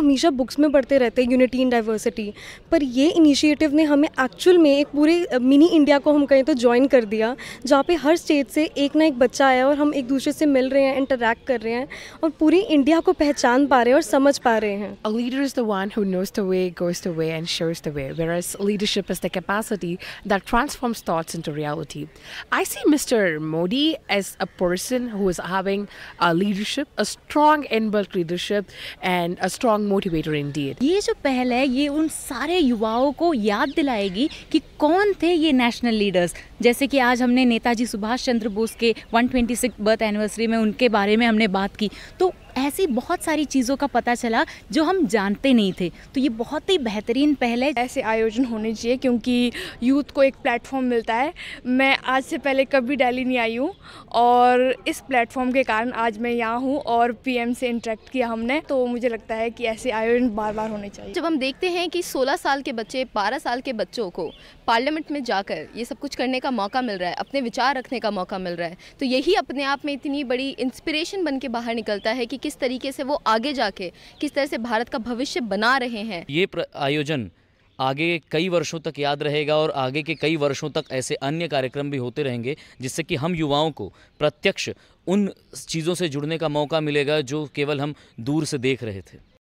हमेशा बुक्स में पढ़ते रहते हैं यूनिटी इन डाइवर्सिटी पर ये इनिशिएटिव ने हमें एक्चुअल में एक पूरे मिनी इंडिया को हम कहें तो ज्वाइन कर दिया जहाँ पे हर स्टेट से एक ना एक बच्चा आया और हम एक दूसरे से मिल रहे हैं इंटरेक्ट कर रहे हैं और पूरी इंडिया को पहचान पा रहे हैं और समझ पा रहे हैं leader is the one who knows the way goes the way and shows the way where is leadership is the capacity that transforms thoughts into reality I see mister Modi as a person who is having a leadership a strong inbuilt leadership and a strong motivator indeed ये जो पहल है ये उन सारे युवाओं को याद दिलाएगी कि कौन थे ये नेशनल लीडर्स जैसे कि आज हमने नेताजी सुभाष चंद्र बोस के 126 बर्थ एनिवर्सरी में उनके बारे में हमने बात की तो ऐसी बहुत सारी चीज़ों का पता चला जो हम जानते नहीं थे तो ये बहुत ही बेहतरीन पहले ऐसे आयोजन होने चाहिए क्योंकि यूथ को एक प्लेटफॉर्म मिलता है मैं आज से पहले कभी डेली नहीं आई हूँ और इस प्लेटफॉर्म के कारण आज मैं यहाँ हूँ और पी से इंटरेक्ट किया हमने तो मुझे लगता है कि ऐसे आयोजन बार बार होने चाहिए जब हम देखते हैं कि सोलह साल के बच्चे बारह साल के बच्चों को पार्लियामेंट में जाकर ये सब कुछ करने का मौका मिल रहा है अपने विचार रखने का मौका मिल रहा है तो यही अपने आप में इतनी बड़ी इंस्पिरेशन बन के बाहर निकलता है कि किस किस तरीके से वो आगे जाके किस तरह से भारत का भविष्य बना रहे हैं ये आयोजन आगे कई वर्षों तक याद रहेगा और आगे के कई वर्षों तक ऐसे अन्य कार्यक्रम भी होते रहेंगे जिससे कि हम युवाओं को प्रत्यक्ष उन चीज़ों से जुड़ने का मौका मिलेगा जो केवल हम दूर से देख रहे थे